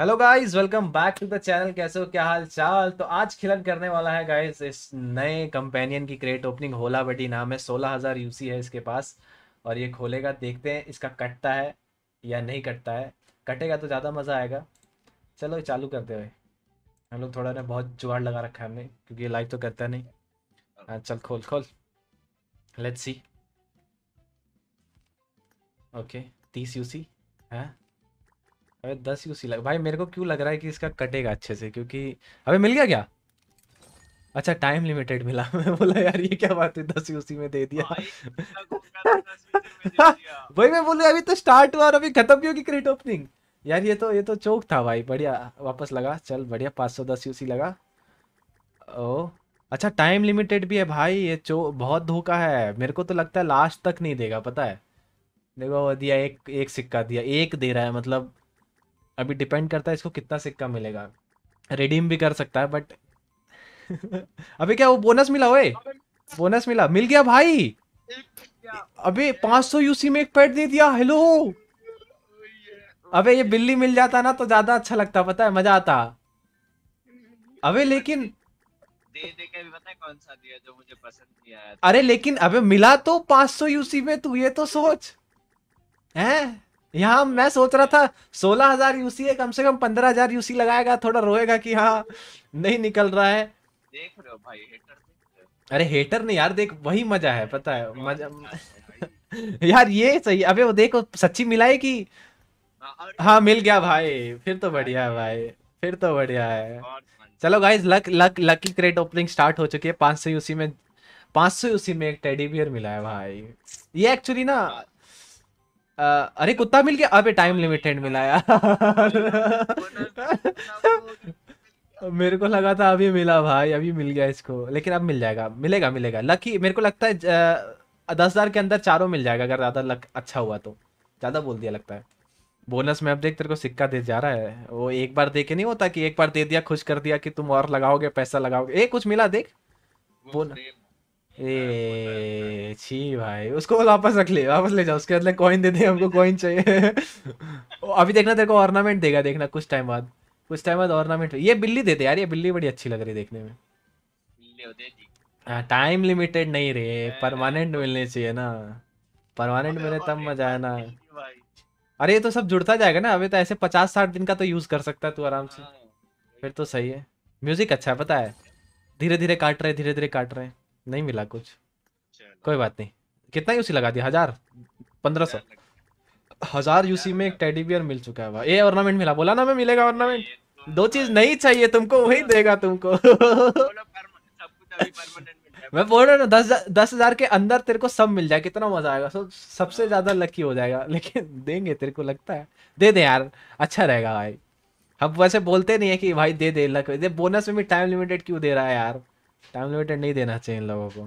Hello guys welcome back to the channel कैसे हो क्या हाल चाल तो आज खिलन करने वाला है गाइस इस नए कंपेनियन की क्रेट ओपनिंग होला बटी नाम है सोलह हज़ार यूसी है इसके पास और ये खोलेगा देखते हैं इसका कटता है या नहीं कटता है कटेगा तो ज़्यादा मज़ा आएगा चलो चालू करते हुए हम लोग थोड़ा ना बहुत जुगाड़ लगा रखा है हमने क्योंकि लाइव तो करता नहीं हाँ चल खोल खोल लेट्स सी ओके तीस यूसी है हाँ? अबे दस यूसी लग भाई मेरे को क्यों लग रहा है कि इसका कटेगा अच्छे से क्योंकि अबे मिल गया क्या अच्छा टाइम लिमिटेड मिला मैं बोला यार ये क्या बात है दस यूसी में दे दिया भाई मैं तो बोलूँ अभी तो स्टार्ट हुआ और अभी खत्म भी होगी क्रेट ओपनिंग यार ये तो ये तो चौक था भाई बढ़िया वापस लगा चल बढ़िया पाँच सौ दस यूसी लगा ओ अच्छा टाइम लिमिटेड भी है भाई ये चो बहुत धोखा है मेरे को तो लगता है लास्ट तक नहीं देगा पता है देखो दिया एक एक सिक्का दिया एक दे रहा है मतलब अभी डिपेंड करता है इसको कितना सिक्का मिलेगा रिडीम भी कर सकता है बट अभी क्या वो बोनस मिला हुए बोनस मिला मिल गया भाई अबे 500 यूसी में एक पेट दे दिया हेलो अबे ये बिल्ली मिल जाता ना तो ज्यादा अच्छा लगता पता है मजा आता अबे लेकिन दे दे के भी पता है कौन सा दिया जो मुझे पसंद नहीं आया अरे लेकिन अबे मिला तो 500 यूसी में तू ये तो सोच हैं यहाँ मैं सोच रहा था सोलह हजार यूसी है कम से कम पंद्रह हजार यूसी लगाएगा थोड़ा रोएगा कि हाँ नहीं निकल रहा है देख रहे हो भाई हेटर अरे हेटर नहीं यार देख वही मजा है पता है मजा यार ये सही अबे वो देखो सच्ची है कि हाँ, हाँ मिल गया तो भाई फिर तो बढ़िया है भाई फिर तो बढ़िया है चलो guys luck luck lucky crate opening start हो चुकी है पाँच सौ यूसी में पाँच सौ यूसी में एक टेडी बियर मिला है भाई ये एक्चुअली ना हाँ। अरे कुत्ता मिल गया अबे टाइम लिमिटेड मिला यार मेरे को लगा था अभी मिला भाई अभी मिल गया इसको लेकिन अब मिल जाएगा मिलेगा मिलेगा लकी मेरे को लगता है दस हजार के अंदर चारों मिल जाएगा अगर ज़्यादा लक अच्छा हुआ तो ज़्यादा बोल दिया लगता है बोनस में अब देख तेरे को सिक्का दे जा रहा है वो एक बार दे के नहीं होता कि एक बार दे दिया खुश कर दिया कि तुम और लगाओगे पैसा लगाओगे ए कुछ मिला देख बोन ए छी भाई उसको वापस रख ले वापस ले जाओ उसके बदले कॉइन दे दे हमको कॉइन चाहिए अभी देखना तेरे को ऑर्नामेंट देगा देखना कुछ टाइम बाद कुछ टाइम बाद ऑर्नामेंट ये बिल्ली देते यार ये बिल्ली बड़ी अच्छी लग रही है देखने में टाइम हाँ, लिमिटेड नहीं रे परमानेंट मिलने चाहिए ना परमानेंट मिले तब मजा है ना अरे ये तो सब जुड़ता जाएगा ना अभी तो ऐसे पचास साठ दिन का तो यूज कर सकता है तू आराम से हाँ, फिर तो सही है म्यूजिक अच्छा है पता है धीरे धीरे काट रहे धीरे धीरे काट रहे नहीं मिला कुछ कोई बात नहीं कितना यूसी लगा दिया हजार पंद्रह सौ हजार यूसी में एक टेडी बियर मिल चुका है ये ऑर्नामेंट मिला बोला ना मैं मिलेगा ऑर्नामेंट तो दो चीज नहीं चाहिए तुमको वही देगा तुमको मैं बोल रहा हूँ दस दस हजार के अंदर तेरे को सब मिल जाए कितना मजा आएगा सब सबसे हाँ। ज्यादा लकी हो जाएगा लेकिन देंगे तेरे को लगता है दे दे यार अच्छा रहेगा भाई हम वैसे बोलते नहीं है कि भाई दे दे लक दे बोनस में भी टाइम लिमिटेड क्यों दे रहा है यार टाइम लिमिटेड नहीं देना चाहिए इन लोगों को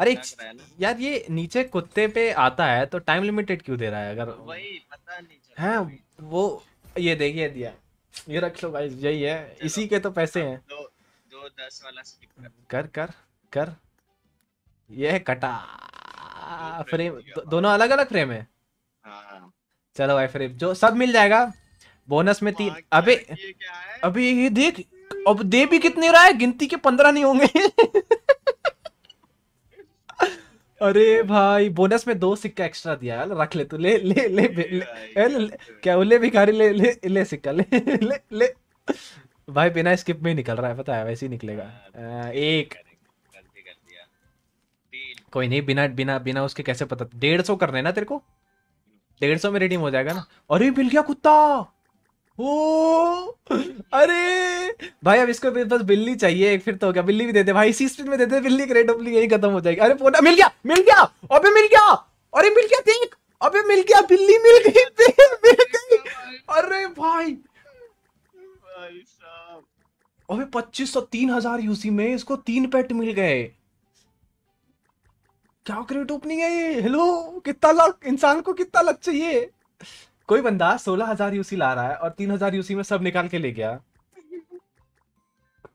अरे यार ये नीचे कुत्ते पे आता है तो टाइम लिमिटेड क्यों दे रहा है अगर वही पता नहीं है वो ये देखिए दिया ये रख लो गाइस यही है इसी के तो पैसे हैं दो, दो दस वाला कर कर कर ये कटा फ्रेम, दो, दोनों अलग अलग फ्रेम है चलो भाई फ्रेम जो सब मिल जाएगा बोनस में तीन अबे अभी ये देख अब दे भी कितने रहा है गिनती के पंद्रह नहीं होंगे अरे भाई बोनस में दो सिक्का एक्स्ट्रा दिया यार रख ले तू ले ले ले, ले, ले, ले, क्या ले भिखारी ले ले ले सिक्का ले ले ले भाई बिना स्किप में ही निकल रहा है पता है वैसे ही निकलेगा हाँ, एक कोई नहीं बिना बिना बिना उसके कैसे पता डेढ़ सौ करने ना तेरे को डेढ़ सौ में रिडीम हो जाएगा ना अरे मिल गया कुत्ता ओ अरे भाई अब इसको बस बिल्ली चाहिए एक फिर तो हो गया बिल्ली भी देते भाई इसी स्पीड में देते दे, बिल्ली क्रेट ओपली यही खत्म हो जाएगी अरे पोटा मिल गया मिल गया अबे मिल गया अरे मिल गया देख अबे मिल गया बिल्ली मिल गई मिल गई अरे भाई भाई साहब अबे 2503 हजार यूसी में इसको तीन पेट मिल गए क्या क्रेट ओपनिंग है ये हेलो कितना लक इंसान को कितना लक चाहिए कोई बंदा सोलह हजार यूसी ला रहा है और तीन हजार यूसी में सब निकाल के ले गया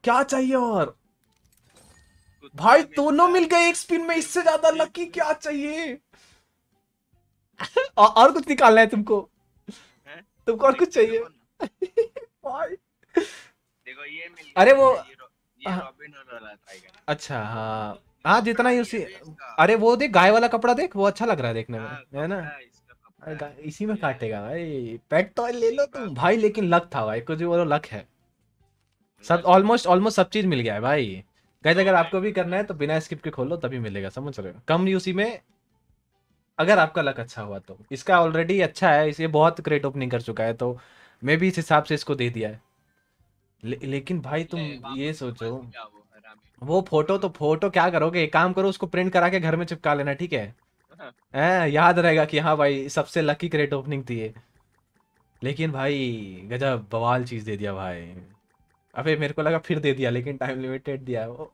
क्या चाहिए और भाई दोनों मिल गए एक स्पिन में इससे ज्यादा लकी क्या चाहिए और कुछ निकालना है तुमको है? तुमको और कुछ चाहिए भाई देखो ये मिल अरे वो ये हाँ। अच्छा हाँ हाँ जितना ही उसी अरे वो देख गाय वाला कपड़ा देख वो अच्छा लग रहा है देखने में हाँ, है ना इसी में काटेगा भाई पेट तो ले लो तुम भाई लेकिन लक था भाई कुछ वो लक है सब ऑलमोस्ट ऑलमोस्ट सब चीज मिल गया है भाई गाइस तो अगर आपको भी करना है तो बिना स्किप के खोलो तभी मिलेगा समझ रहे हो कम यूसी में अगर आपका लक अच्छा हुआ तो इसका ऑलरेडी अच्छा है इसे बहुत क्रेट ओपनिंग कर चुका है तो मैं भी इस हिसाब से इसको दे दिया है ले, लेकिन भाई तुम ये सोचो वो फोटो तो फोटो क्या करोगे एक काम करो उसको प्रिंट करा के घर में चिपका लेना ठीक है है याद रहेगा कि हाँ भाई सबसे लकी क्रेट ओपनिंग थी लेकिन भाई गजब बवाल चीज दे दिया भाई अबे मेरे को लगा फिर दे दिया लेकिन टाइम लिमिटेड दिया वो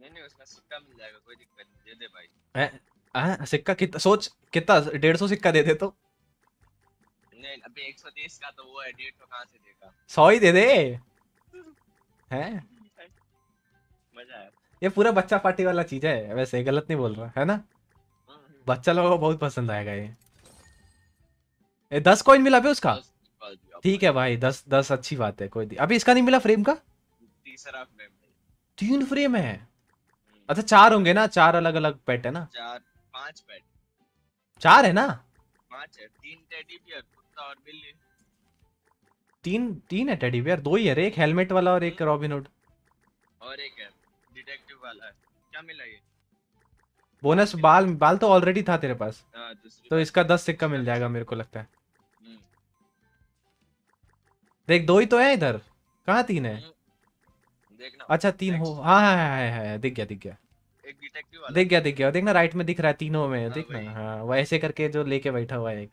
नहीं नहीं सिक्का मिल जाएगा कोई दिक्कत दे दे भाई सिक्का कितना सोच कितना डेढ़ सौ सिक्का दे दे तो नहीं तो ही दे दे हैं मजा ये पूरा बच्चा पार्टी वाला चीज है वैसे गलत नहीं बोल रहा है ना बच्चा लोगों को बहुत पसंद आएगा ये ए, दस कॉइन मिला भी उसका ठीक है भाई दस दस अच्छी बात है कोई अभी इसका नहीं मिला फ्रेम का तीसरा फ्रेम तीन फ्रेम है हम्म। अच्छा चार होंगे ना चार अलग अलग पेट है ना चार पांच पेट चार है ना पांच है तीन टेडी बियर कुत्ता और बिल्ली तीन तीन है टेडी बियर दो ही है एक हेलमेट वाला और एक रॉबिनहुड हम्म। और एक है डिटेक्टिव वाला है क्या मिला ये बोनस बाल बाल तो ऑलरेडी था तेरे पास हाँ, तो इसका दस सिक्का मिल जाएगा मेरे को लगता है हम्म। देख दो ही तो है इधर कहा तीन है हम्म। अच्छा तीन हो हाँ, हाँ हाँ हाँ हाँ दिख गया दिख गया दिख गया दिख गया देखना राइट में दिख रहा है तीनों में हाँ, देखना हाँ वो ऐसे करके जो लेके बैठा हुआ है एक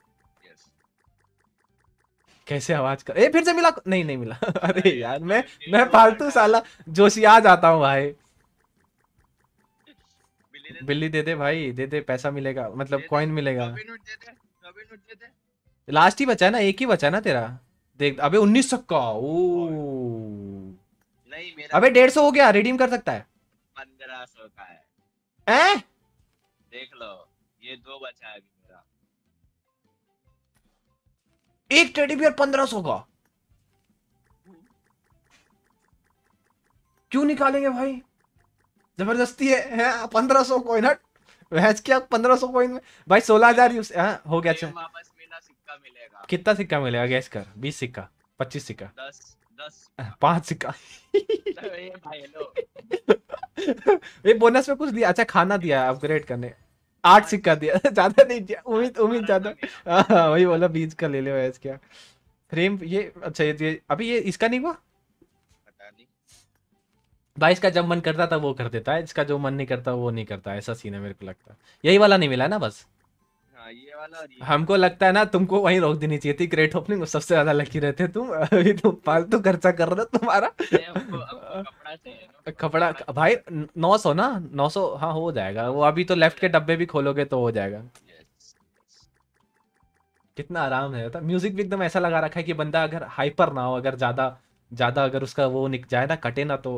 कैसे आवाज कर ए फिर से मिला नहीं नहीं मिला अरे यार मैं मैं फालतू साला आ जाता हूँ भाई बिल्ली बिल्ली दे दे भाई दे दे पैसा मिलेगा मतलब कॉइन मिलेगा लास्ट ही बचा है ना एक ही बचा ना तेरा देख अबे उन्नीस सौ का ओ नहीं अबे डेढ़ सौ हो गया रिडीम कर सकता है पंद्रह सौ का है ए? देख लो ये दो बचा है मेरा एक टेडी बियर पंद्रह सौ का क्यों निकालेंगे भाई जबरदस्ती है पंद्रह सौ कोइन हट वहज क्या पंद्रह सौ कोइन में भाई सोलह हजार यूज हाँ, हो गया अच्छा कितना सिक्का मिलेगा गैस कर बीस सिक्का पच्चीस सिक्का हाँ, पांच सिक्का ये बोनस में कुछ दिया अच्छा खाना दिया अपग्रेड करने आठ सिक्का दिया ज्यादा नहीं दिया उम्मीद उम्मीद ज्यादा हाँ, वही बोला बीज का ले लो वैस क्या फ्रेम ये अच्छा ये अभी ये इसका नहीं हुआ भाई इसका जब मन करता था वो कर देता है इसका जो मन नहीं करता वो नहीं करता ऐसा सीन है मेरे को लगता है यही वाला नहीं मिला ना बस हाँ, ये वाला हमको लगता है ना तुमको वहीं रोक देनी चाहिए थी ग्रेट ओपनिंग में सबसे ज्यादा लकी रहते हैं तुम अभी तुम तो फालतू खर्चा कर रहे हो तुम्हारा कपड़ा भाई नौ सौ ना नौ सौ हाँ हो जाएगा वो अभी तो लेफ्ट के डब्बे भी खोलोगे तो हो जाएगा कितना आराम है था म्यूजिक भी एकदम ऐसा लगा रखा है कि बंदा अगर हाइपर ना हो अगर ज्यादा ज्यादा अगर उसका वो निक जाए ना कटे ना तो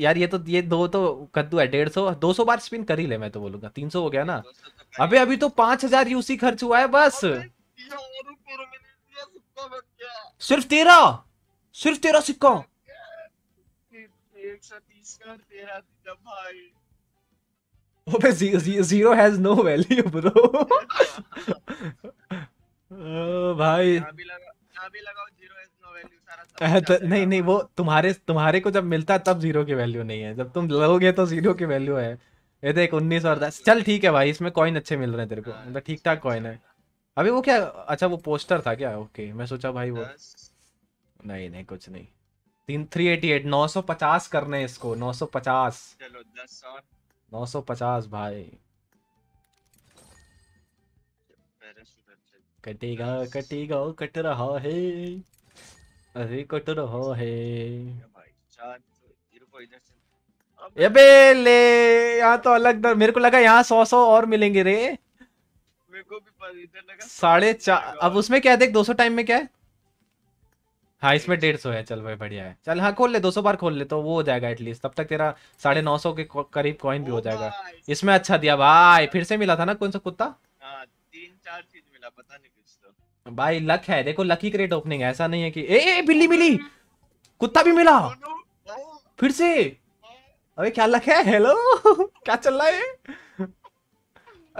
यार ये तो ये दो तो कद्दू है डेढ़ सौ दो सौ बार स्पिन कर ही ले मैं तो बोलूंगा तीन सौ हो गया ना तो अभी अभी तो पांच हजार यूसी खर्च हुआ है बस सिर्फ तेरा सिर्फ तेरा सिक्का ओबे zero has no value bro भाई तो नहीं नहीं वो तुम्हारे तुम्हारे को जब मिलता है तब जीरो की वैल्यू नहीं है जब तुम लगोगे तो जीरो की वैल्यू है ये देख उन्नीस और दस चल ठीक है भाई इसमें कॉइन अच्छे मिल रहे हैं तेरे को हाँ, मतलब ठीक अच्छा, ठाक कॉइन अच्छा। है अभी वो क्या अच्छा वो पोस्टर था क्या ओके मैं सोचा भाई वो नहीं नहीं कुछ नहीं तीन थ्री एटी एट नौ सौ पचास करने इसको नौ सौ पचास नौ सौ पचास भाई कटेगा कटेगा कट रहा है अरे कट रहा है तो अबे ले यहाँ तो अलग दर मेरे को लगा यहाँ सौ सौ और मिलेंगे रे मेरे को भी साढ़े चार अब उसमें क्या देख दो सौ टाइम में क्या है हाँ इसमें डेढ़ सौ है चल भाई बढ़िया है चल हाँ खोल ले दो सौ बार खोल ले तो वो हो जाएगा एटलीस्ट तब तक तेरा साढ़े नौ सौ के करीब कॉइन भी हो oh जाएगा इसमें अच्छा दिया भाई फिर से मिला था ना कौन सा कुत्ता हाँ, चार चीज मिला पता नहीं कुछ तो भाई लक है देखो लकी क्रेट ओपनिंग ऐसा नहीं है कि ए, ए बिल्ली मिली कुत्ता भी मिला फिर से अबे क्या लक है हेलो क्या चल रहा है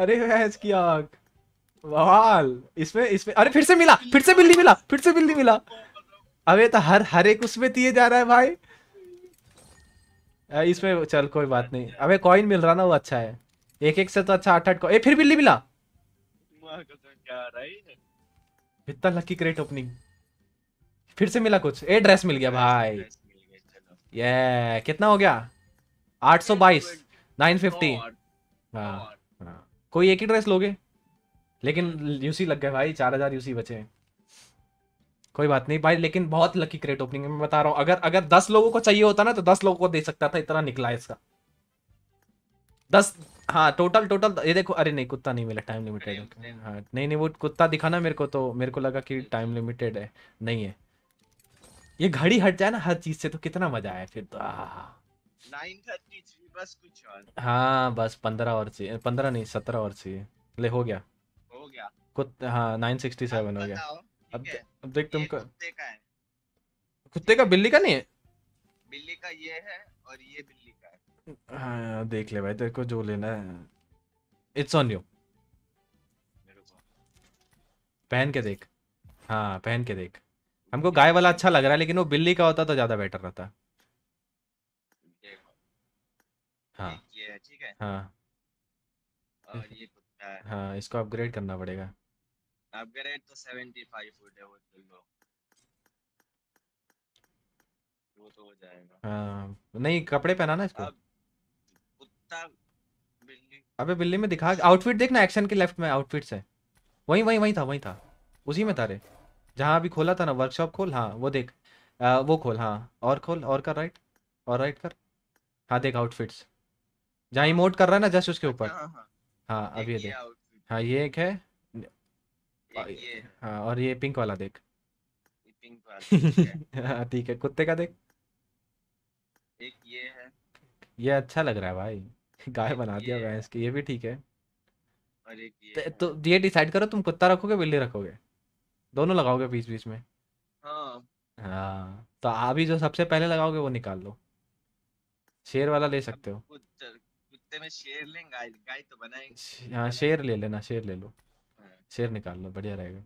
अरे भैंस की आग बवाल इसमें इसमें अरे फिर से मिला फिर से बिल्ली मिला फिर से बिल्ली मिला अबे तो हर हर एक उसमें दिए जा रहा है भाई इसमें चल कोई बात नहीं अबे कॉइन मिल रहा ना वो अच्छा है एक एक से तो अच्छा आठ आठ को ए फिर बिल्ली मिला इतना लकी क्रेट ओपनिंग फिर से मिला कुछ ए ड्रेस मिल गया भाई ये कितना हो गया 822 950 हाँ, हाँ कोई एक ही ड्रेस लोगे लेकिन यूसी लग गए भाई चार हजार यूसी बचे कोई बात नहीं भाई लेकिन बहुत लकी क्रेट ओपनिंग है मैं बता रहा हूँ अगर अगर दस लोगों को चाहिए होता ना तो दस लोगों को दे सकता था इतना निकला इसका दस हाँ टोटल टोटल ये देखो अरे नहीं कुत्ता नहीं मिला टाइम लिमिटेड है हाँ नहीं नहीं वो कुत्ता दिखाना मेरे को तो मेरे को लगा कि टाइम लिमिटेड है नहीं है ये घड़ी हट जाए ना हर चीज से तो कितना मजा आया फिर तो बस कुछ और हाँ बस पंद्रह और चाहिए पंद्रह नहीं सत्रह और चाहिए ले हो गया हो गया कुत हाँ नाइन सिक्सटी सेवन हो गया अब अब देख तुम कुत्ते का बिल्ली का नहीं है बिल्ली का ये है और ये हाँ, देख ले भाई तेरे को जो लेना है इट्स ऑन यू पहन के देख हाँ पहन के देख हमको गाय वाला अच्छा लग रहा है लेकिन वो बिल्ली का होता तो ज्यादा बेटर रहता हाँ ठीक है हाँ और ये हाँ इसको अपग्रेड करना पड़ेगा अपग्रेड तो सेवेंटी फाइव फुट है वो तो वो तो हो जाएगा हाँ नहीं कपड़े पहनाना इसको अब... बिल्ली अबे बिल्ली में दिखा आउटफिट देखना एक्शन के लेफ्ट में आउटफिट से वही वही वही था वही था उसी में था रे जहाँ अभी खोला था ना वर्कशॉप खोल हाँ वो देख आ, वो खोल हाँ और खोल और कर राइट और राइट कर हाँ देख आउटफिट्स जहाँ इमोट कर रहा है ना जस्ट उसके ऊपर हाँ, हाँ।, हाँ अभी ये देख हाँ ये एक है हाँ और ये पिंक वाला देख हाँ, ठीक है कुत्ते का देख एक ये है ये अच्छा लग रहा है भाई गाय बना दिया भैंस की ये भी ठीक है ये तो, तो ये डिसाइड करो तुम कुत्ता रखोगे बिल्ली रखोगे दोनों लगाओगे बीच बीच में हाँ हाँ तो अभी जो सबसे पहले लगाओगे वो निकाल लो शेर वाला ले सकते हो कुत्ते में शेर लें गाय गाय तो बनाएंगे हाँ शेर ले लेना शेर ले लो हाँ। शेर निकाल लो बढ़िया रहेगा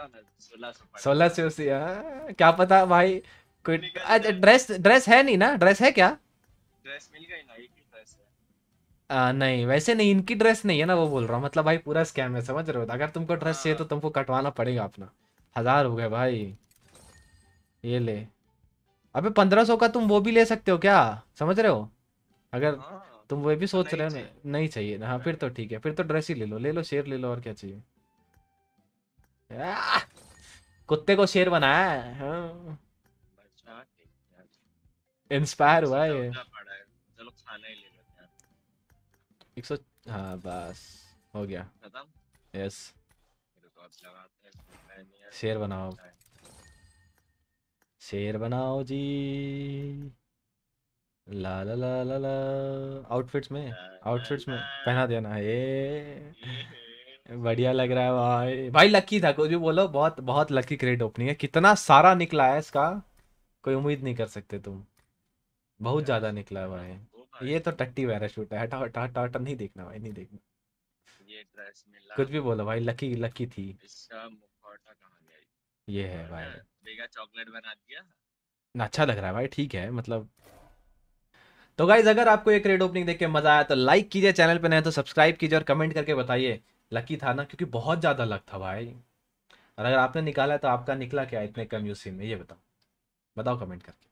सोलह सौ सोलह सौ हाँ, क्या पता भाई क्विट ड्रेस ड्रेस है नहीं ना ड्रेस है क्या ड्रेस मिल गई ना एक आ, नहीं वैसे नहीं इनकी ड्रेस नहीं है ना वो बोल रहा हूँ मतलब भाई पूरा स्कैम है समझ रहे हो अगर तुमको ड्रेस हाँ। चाहिए तो तुमको कटवाना पड़ेगा अपना हजार हो गए भाई ये ले अबे पंद्रह सौ का तुम वो भी ले सकते हो क्या समझ रहे हो अगर हाँ। तुम वो भी सोच रहे हो नहीं, नहीं चाहिए ना हाँ फिर तो ठीक है फिर तो ड्रेस ही ले लो ले लो शेर ले लो और क्या चाहिए कुत्ते को शेर बनाया हाँ। इंस्पायर हुआ ये चलो खाना ही ले लेते हैं 100 हां बस हो गया खत्म यस शेर बनाओ शेर बनाओ जी ला ला ला ला ला आउटफिट्स में आउटफिट्स में पहना देना ये बढ़िया लग रहा है भाई भाई लकी था कुछ भी बोलो बहुत बहुत लकी क्रेडिट ओपनिंग है कितना सारा निकला है इसका कोई उम्मीद नहीं कर सकते तुम बहुत ज्यादा निकला हुआ है ये तो टट्टी शूट है हटा हटा टा, टा, नहीं देखना भाई नहीं देखना ये ड्रेस मिला कुछ भी बोलो भाई लकी लकी थी इसका मुखौटा कहां गया ये है भाई चॉकलेट बना दिया अच्छा लग रहा है भाई ठीक है मतलब तो गाइज अगर आपको एक रेड ओपनिंग देख के मजा आया तो लाइक कीजिए चैनल पे नए तो सब्सक्राइब कीजिए और कमेंट करके बताइए लकी था ना क्योंकि बहुत ज़्यादा लक था भाई और अगर आपने निकाला तो आपका निकला क्या इतने कम यूसी में ये बताओ बताओ कमेंट करके